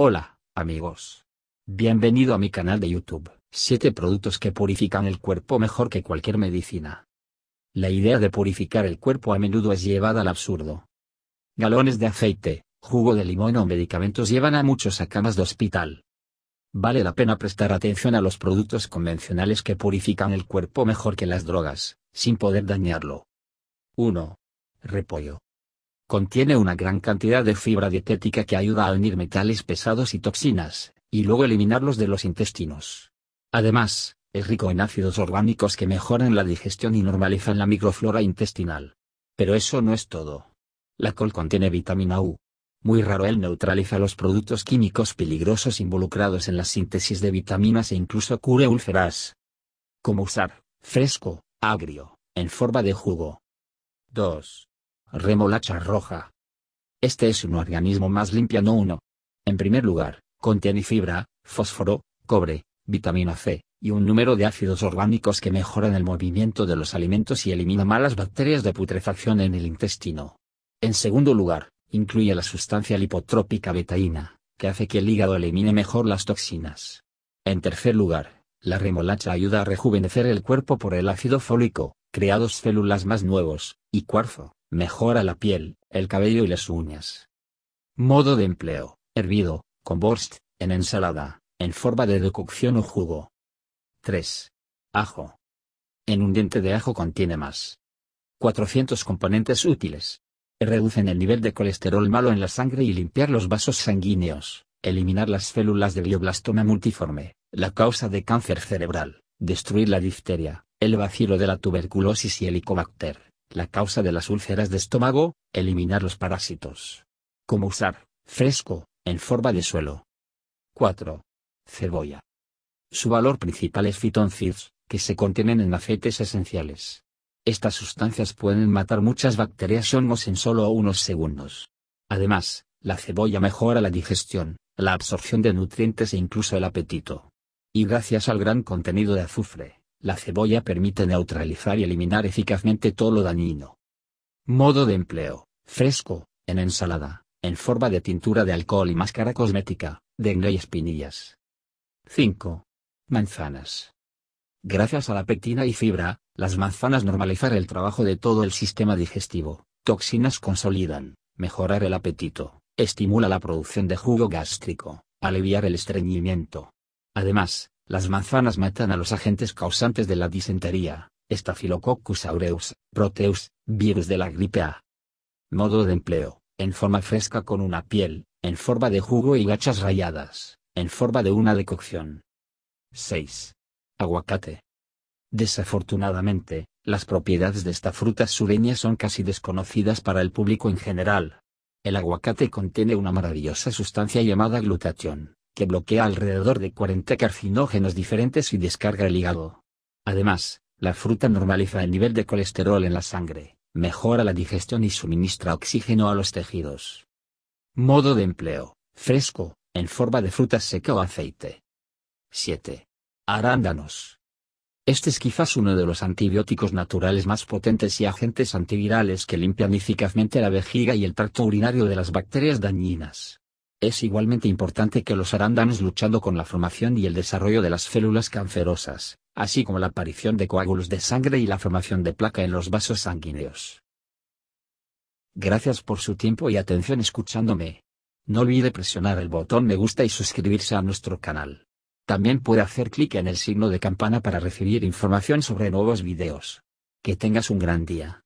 Hola, amigos. Bienvenido a mi canal de YouTube. 7 productos que purifican el cuerpo mejor que cualquier medicina. La idea de purificar el cuerpo a menudo es llevada al absurdo. Galones de aceite, jugo de limón o medicamentos llevan a muchos a camas de hospital. Vale la pena prestar atención a los productos convencionales que purifican el cuerpo mejor que las drogas, sin poder dañarlo. 1. Repollo. Contiene una gran cantidad de fibra dietética que ayuda a unir metales pesados y toxinas, y luego eliminarlos de los intestinos. Además, es rico en ácidos orgánicos que mejoran la digestión y normalizan la microflora intestinal. Pero eso no es todo. La col contiene vitamina U. Muy raro él neutraliza los productos químicos peligrosos involucrados en la síntesis de vitaminas e incluso cure úlceras. Como usar, fresco, agrio, en forma de jugo. 2 remolacha roja. Este es un organismo más limpio no uno. En primer lugar, contiene fibra, fósforo, cobre, vitamina C, y un número de ácidos orgánicos que mejoran el movimiento de los alimentos y elimina malas bacterias de putrefacción en el intestino. En segundo lugar, incluye la sustancia lipotrópica betaína, que hace que el hígado elimine mejor las toxinas. En tercer lugar, la remolacha ayuda a rejuvenecer el cuerpo por el ácido fólico, creados células más nuevos, y cuarzo. Mejora la piel, el cabello y las uñas. Modo de empleo, hervido, con borst, en ensalada, en forma de decocción o jugo. 3. Ajo. En un diente de ajo contiene más. 400 componentes útiles. Reducen el nivel de colesterol malo en la sangre y limpiar los vasos sanguíneos, eliminar las células de glioblastoma multiforme, la causa de cáncer cerebral, destruir la difteria, el vacilo de la tuberculosis y el helicobacter, la causa de las úlceras de estómago, eliminar los parásitos. Como usar, fresco, en forma de suelo. 4. Cebolla. Su valor principal es fitoncids, que se contienen en aceites esenciales. Estas sustancias pueden matar muchas bacterias y hongos en solo unos segundos. Además, la cebolla mejora la digestión, la absorción de nutrientes e incluso el apetito. Y gracias al gran contenido de azufre, la cebolla permite neutralizar y eliminar eficazmente todo lo dañino. Modo de empleo, fresco, en ensalada, en forma de tintura de alcohol y máscara cosmética, dengue y espinillas. 5. Manzanas. Gracias a la pectina y fibra, las manzanas normalizar el trabajo de todo el sistema digestivo, toxinas consolidan, mejorar el apetito, estimula la producción de jugo gástrico, aliviar el estreñimiento. Además, las manzanas matan a los agentes causantes de la disentería, Staphylococcus aureus, Proteus, virus de la gripe A. Modo de empleo, en forma fresca con una piel, en forma de jugo y gachas rayadas, en forma de una decocción. 6. Aguacate. Desafortunadamente, las propiedades de esta fruta sureña son casi desconocidas para el público en general. El aguacate contiene una maravillosa sustancia llamada glutatión, bloquea alrededor de 40 carcinógenos diferentes y descarga el hígado. Además, la fruta normaliza el nivel de colesterol en la sangre, mejora la digestión y suministra oxígeno a los tejidos. Modo de empleo, fresco, en forma de fruta seca o aceite. 7. Arándanos. Este es quizás uno de los antibióticos naturales más potentes y agentes antivirales que limpian eficazmente la vejiga y el tracto urinario de las bacterias dañinas. Es igualmente importante que los arándanos luchando con la formación y el desarrollo de las células cancerosas, así como la aparición de coágulos de sangre y la formación de placa en los vasos sanguíneos. Gracias por su tiempo y atención escuchándome. No olvide presionar el botón me gusta y suscribirse a nuestro canal. También puede hacer clic en el signo de campana para recibir información sobre nuevos videos. Que tengas un gran día.